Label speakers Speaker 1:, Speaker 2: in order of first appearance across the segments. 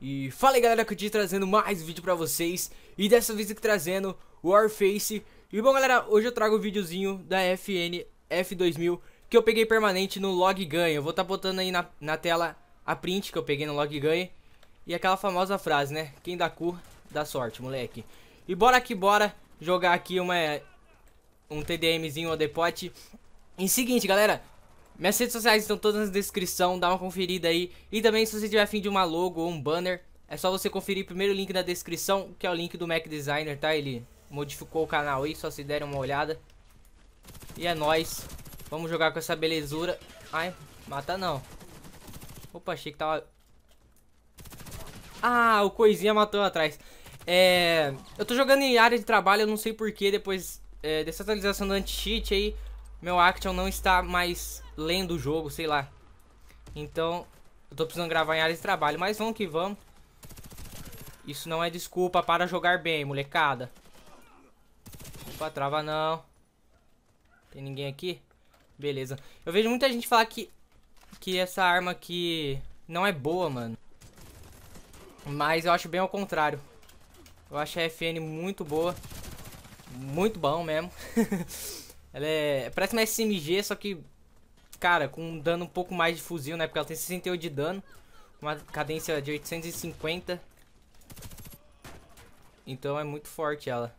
Speaker 1: E fala aí galera, que eu te trazendo mais vídeo pra vocês E dessa vez aqui trazendo Warface E bom galera, hoje eu trago o um videozinho da FN F2000 Que eu peguei permanente no Log Ganho. Eu vou estar tá botando aí na, na tela a print que eu peguei no Log Ganho E aquela famosa frase né, quem dá cu, dá sorte moleque E bora que bora jogar aqui uma um TDMzinho ou depote E seguinte galera, minhas redes sociais estão todas na descrição, dá uma conferida aí. E também se você tiver afim de uma logo ou um banner, é só você conferir primeiro o link na descrição, que é o link do Mac Designer, tá? Ele modificou o canal aí, só se derem uma olhada. E é nóis. Vamos jogar com essa belezura. Ai, mata não. Opa, achei que tava... Ah, o coisinha matou atrás. É... Eu tô jogando em área de trabalho, eu não sei porquê, depois é, dessa atualização do anti-cheat aí, meu Action não está mais lendo o jogo, sei lá. Então, eu tô precisando gravar em áreas de trabalho, mas vamos que vamos. Isso não é desculpa para jogar bem, molecada. Opa, trava não. Tem ninguém aqui? Beleza. Eu vejo muita gente falar que, que essa arma aqui não é boa, mano. Mas eu acho bem ao contrário. Eu acho a FN muito boa. Muito bom mesmo. Ela é... Parece uma SMG, só que cara, com um dano um pouco mais de fuzil, né? Porque ela tem 68 de dano, uma cadência de 850. Então é muito forte ela.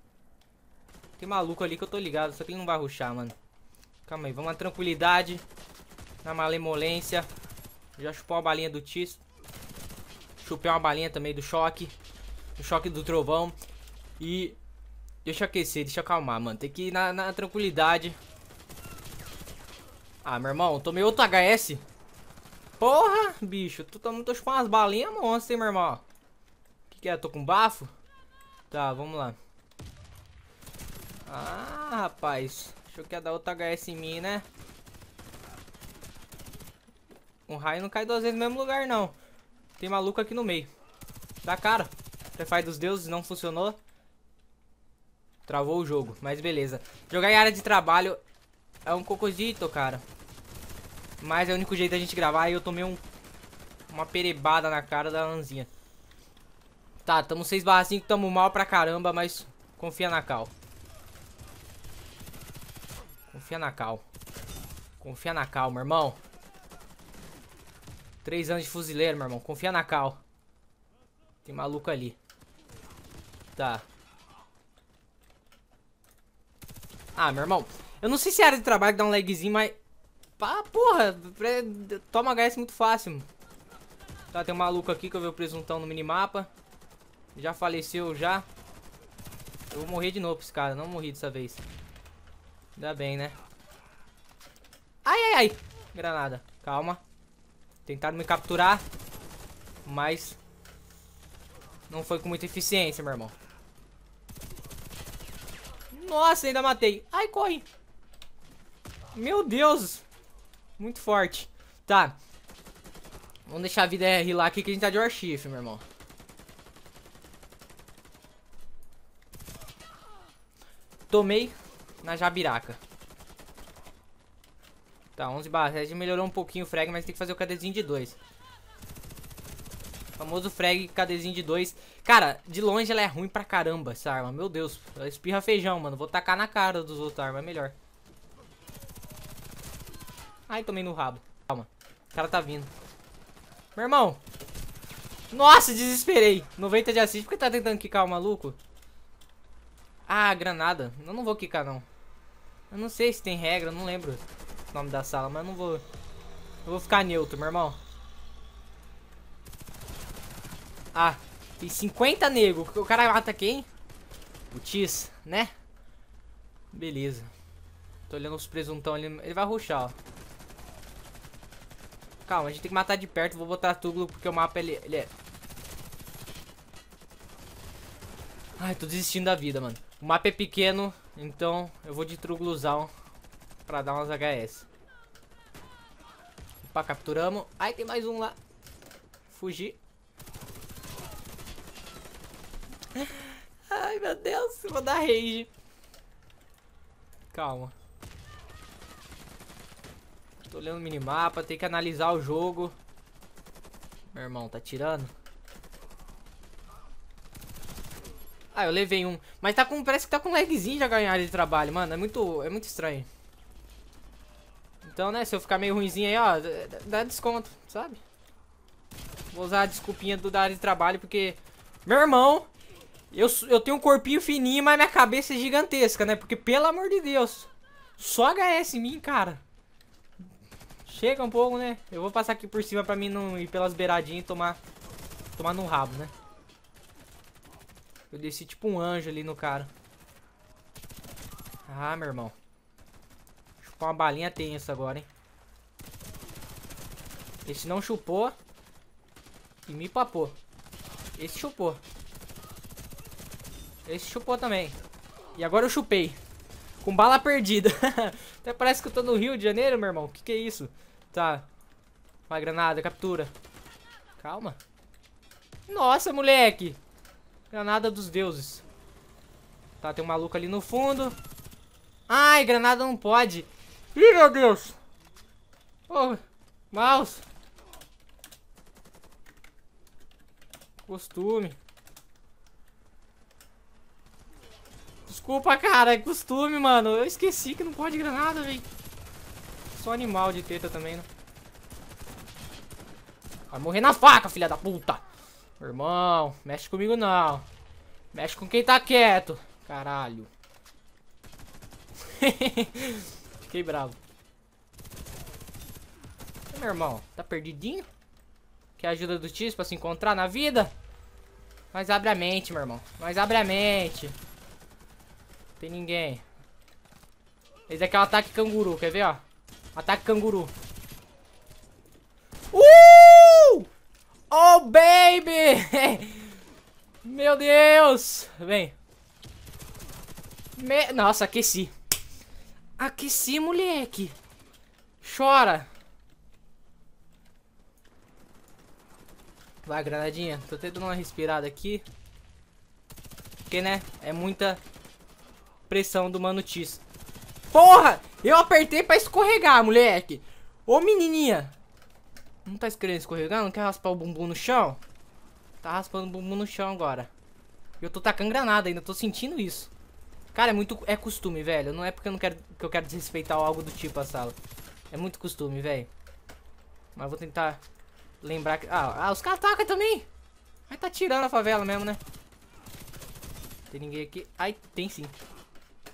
Speaker 1: Tem maluco ali que eu tô ligado, só que ele não vai ruxar, mano. Calma aí, vamos na tranquilidade. Na malemolência. Já chupou uma balinha do Tis. Chupei uma balinha também do choque. Do choque do trovão. E... Deixa eu aquecer, deixa eu acalmar, mano. Tem que ir na, na tranquilidade. Ah, meu irmão, tomei outro HS. Porra, bicho, tu tá muito com umas balinhas monstro, hein, meu irmão. O que, que é? Tô com bafo? Tá, vamos lá. Ah, rapaz. Achou que ia dar outro HS em mim, né? Um raio não cai duas vezes no mesmo lugar, não. Tem maluco aqui no meio. Dá cara. Prefaz dos deuses, não funcionou. Travou o jogo, mas beleza. Jogar em área de trabalho é um cocôzito, cara. Mas é o único jeito da gente gravar e eu tomei um, uma perebada na cara da Lanzinha. Tá, tamo 6 barra 5, tamo mal pra caramba, mas confia na cal. Confia na cal. Confia na cal, meu irmão. três anos de fuzileiro, meu irmão. Confia na cal. Tem maluco ali. Tá. Ah, meu irmão. Eu não sei se é área de trabalho que dá um lagzinho, mas Pá, porra, toma HS muito fácil. Tá, tem um maluco aqui que eu vi o presuntão no minimapa. Já faleceu já. Eu vou morrer de novo esse cara, não morri dessa vez. Ainda bem, né? Ai, ai, ai. Granada, calma. Tentaram me capturar, mas não foi com muita eficiência, meu irmão. Nossa, ainda matei. Ai, corre. Meu Deus. Muito forte. Tá. Vamos deixar a vida rilar aqui que a gente tá de Warchief, meu irmão. Tomei na jabiraca. Tá, 11 barra 7 melhorou um pouquinho o frag, mas tem que fazer o cadezinho de 2. Famoso frag, cadezinho de 2. Cara, de longe ela é ruim pra caramba, essa arma. Meu Deus, ela espirra feijão, mano. Vou tacar na cara dos outros, armas é melhor. Ai, tomei no rabo. Calma. O cara tá vindo. Meu irmão. Nossa, desesperei. 90 de assist. Por que tá tentando quicar o maluco? Ah, granada. Eu não vou quicar, não. Eu não sei se tem regra. Eu não lembro o nome da sala. Mas eu não vou... Eu vou ficar neutro, meu irmão. Ah, e 50 nego. O cara mata quem? O Tis, né? Beleza. Tô olhando os presuntão ali. Ele vai ruxar, ó. Calma, a gente tem que matar de perto. Vou botar Tuglu porque o mapa ele, ele é... Ai, tô desistindo da vida, mano. O mapa é pequeno, então eu vou de Truglusão pra dar umas HS. Opa, capturamos. Ai, tem mais um lá. Fugir. Ai, meu Deus, vou dar rage. Calma. Tô olhando o minimapa, tem que analisar o jogo. Meu irmão, tá tirando? Ah, eu levei um. Mas tá com, parece que tá com lagzinho já ganhar de trabalho, mano. É muito, é muito estranho. Então, né, se eu ficar meio ruimzinho aí, ó, dá desconto, sabe? Vou usar a desculpinha do da área de trabalho, porque... Meu irmão, eu, eu tenho um corpinho fininho, mas minha cabeça é gigantesca, né? Porque, pelo amor de Deus, só HS em mim, cara. Chega um pouco, né? Eu vou passar aqui por cima pra mim não ir pelas beiradinhas e tomar, tomar no rabo, né? Eu desci tipo um anjo ali no cara. Ah, meu irmão. Chupar uma balinha tensa agora, hein? Esse não chupou. E me papou. Esse chupou. Esse chupou também. E agora eu chupei. Com bala perdida. Até parece que eu tô no Rio de Janeiro, meu irmão. Que que é isso? Tá. Uma granada, captura. Calma. Nossa, moleque. Granada dos deuses. Tá, tem um maluco ali no fundo. Ai, granada não pode. Ih, meu Deus. Oh, mouse. Costume. Desculpa, cara, é costume, mano. Eu esqueci que não pode granada, velho. Só animal de teta também, né? Vai morrer na faca, filha da puta. Meu irmão, mexe comigo não. Mexe com quem tá quieto. Caralho. Fiquei bravo. meu irmão, tá perdidinho? Quer ajuda do tio pra se encontrar na vida? Mas abre a mente, meu irmão. Mas abre a mente. Tem ninguém. Esse aqui é o ataque canguru, quer ver, ó? Ataque canguru. Uh! Oh, baby! Meu Deus! Vem. Me... Nossa, aqueci. Aqueci, moleque. Chora. Vai, granadinha. Tô tentando uma respirada aqui. Porque, né? É muita pressão do Mano Tis. Porra! Eu apertei pra escorregar, moleque. Ô, menininha. Não tá querendo escorregar? Não quer raspar o bumbum no chão? Tá raspando o bumbum no chão agora. Eu tô tacando granada ainda, tô sentindo isso. Cara, é muito... É costume, velho. Não é porque eu não quero... Que eu quero desrespeitar algo do tipo a sala. É muito costume, velho. Mas vou tentar lembrar que... Ah, ah os caras atacam também. Mas tá tirando a favela mesmo, né? Tem ninguém aqui. Ai, tem sim.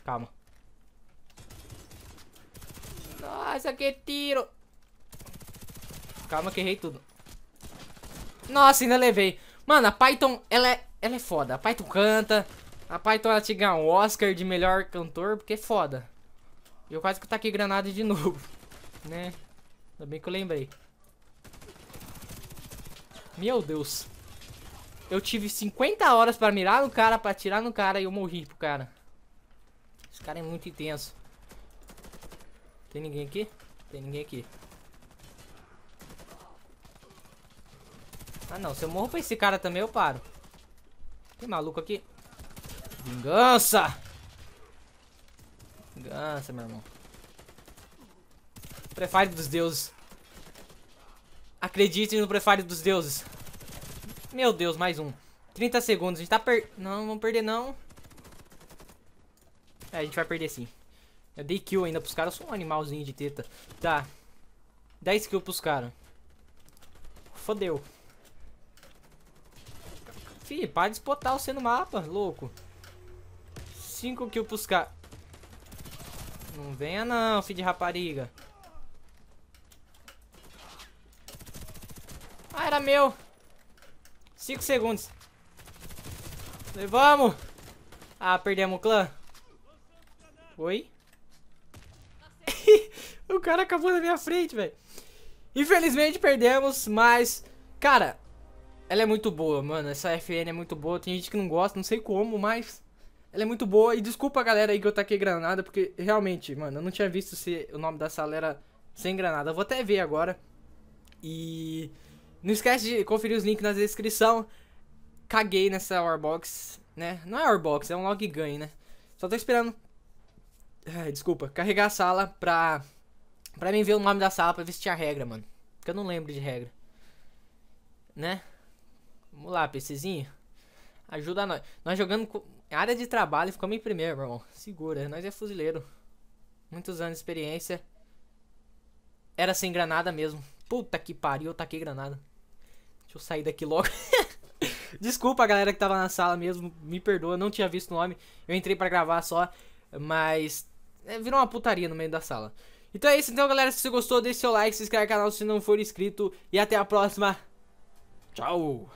Speaker 1: Calma. Nossa, que tiro. Calma que errei tudo. Nossa, ainda levei. Mano, a Python, ela é, ela é foda. A Python canta. A Python, ela te ganha um Oscar de melhor cantor, porque é foda. Eu quase que taquei granada de novo. Né? Ainda bem que eu lembrei. Meu Deus. Eu tive 50 horas pra mirar no cara, pra atirar no cara e eu morri pro cara cara é muito intenso. Tem ninguém aqui? Tem ninguém aqui. Ah não, se eu morro pra esse cara também eu paro. Tem maluco aqui? Vingança! Vingança, meu irmão. Prefire dos deuses. Acreditem no prefire dos deuses. Meu Deus, mais um. 30 segundos, a gente tá per... Não, não vamos perder não. É, a gente vai perder sim. Eu dei kill ainda pros caras, eu sou um animalzinho de teta. Tá. 10 kills pros caras. Fodeu. Fih, para de spotar você no mapa, louco. 5 kills pros caras. Não venha não, filho de rapariga. Ah, era meu. 5 segundos. Levamos. Ah, perdemos o clã. Oi? o cara acabou na minha frente, velho. Infelizmente perdemos, mas... Cara, ela é muito boa, mano. Essa FN é muito boa. Tem gente que não gosta, não sei como, mas... Ela é muito boa. E desculpa a galera aí que eu taquei granada, porque realmente, mano, eu não tinha visto se o nome da sala era sem granada. Eu vou até ver agora. E... Não esquece de conferir os links na descrição. Caguei nessa Warbox, né? Não é Warbox, é um log ganho, né? Só tô esperando é, desculpa, carregar a sala pra. Pra mim ver o nome da sala pra ver se tinha regra, mano. Porque eu não lembro de regra. Né? Vamos lá, PCzinho. Ajuda nós. Nós jogando área de trabalho ficamos em primeiro, meu irmão. Segura, nós é fuzileiro. Muitos anos de experiência. Era sem granada mesmo. Puta que pariu, eu taquei granada. Deixa eu sair daqui logo. Desculpa a galera que tava na sala mesmo, me perdoa, não tinha visto o nome. Eu entrei para gravar só, mas é, virou uma putaria no meio da sala. Então é isso, então galera, se você gostou, deixe seu like, se inscreve no canal se não for inscrito e até a próxima. Tchau!